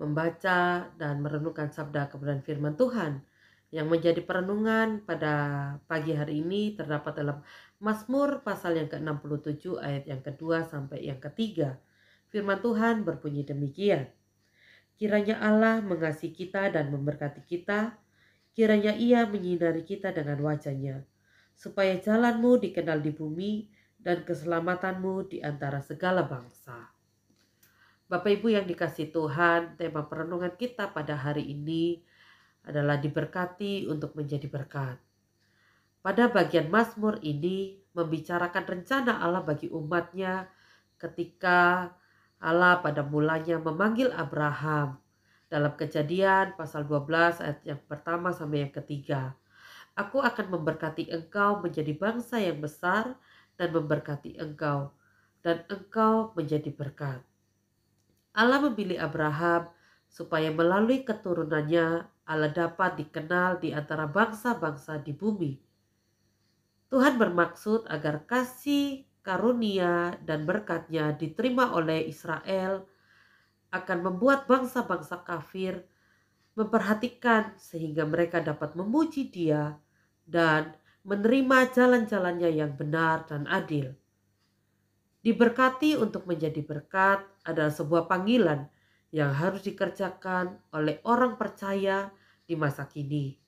membaca dan merenungkan sabda kebenaran firman Tuhan yang menjadi perenungan pada pagi hari ini terdapat dalam Mazmur pasal yang ke-67 ayat yang kedua sampai yang ketiga. Firman Tuhan berbunyi demikian. Kiranya Allah mengasihi kita dan memberkati kita, kiranya ia menyinari kita dengan wajahnya, supaya jalanmu dikenal di bumi dan keselamatanmu di antara segala bangsa. Bapak Ibu yang dikasih Tuhan, tema perenungan kita pada hari ini adalah diberkati untuk menjadi berkat. Pada bagian Mazmur ini membicarakan rencana Allah bagi umatnya ketika Allah pada mulanya memanggil Abraham dalam kejadian pasal 12 ayat yang pertama sampai yang ketiga. Aku akan memberkati engkau menjadi bangsa yang besar dan memberkati engkau dan engkau menjadi berkat. Allah memilih Abraham supaya melalui keturunannya Allah dapat dikenal di antara bangsa-bangsa di bumi. Tuhan bermaksud agar kasih, karunia, dan berkatnya diterima oleh Israel akan membuat bangsa-bangsa kafir memperhatikan sehingga mereka dapat memuji dia dan menerima jalan-jalannya yang benar dan adil. Diberkati untuk menjadi berkat adalah sebuah panggilan yang harus dikerjakan oleh orang percaya di masa kini.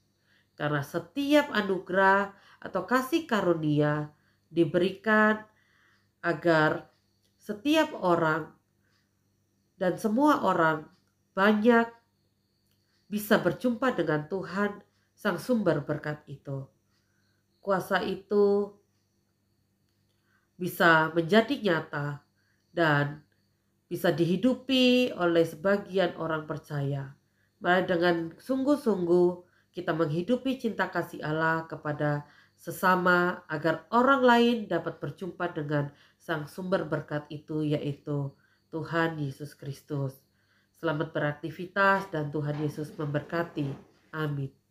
Karena setiap anugerah atau kasih karunia diberikan agar setiap orang dan semua orang banyak bisa berjumpa dengan Tuhan sang sumber berkat itu. Kuasa itu bisa menjadi nyata dan bisa dihidupi oleh sebagian orang percaya. Mari dengan sungguh-sungguh kita menghidupi cinta kasih Allah kepada sesama agar orang lain dapat berjumpa dengan sang sumber berkat itu yaitu Tuhan Yesus Kristus. Selamat beraktivitas dan Tuhan Yesus memberkati. Amin.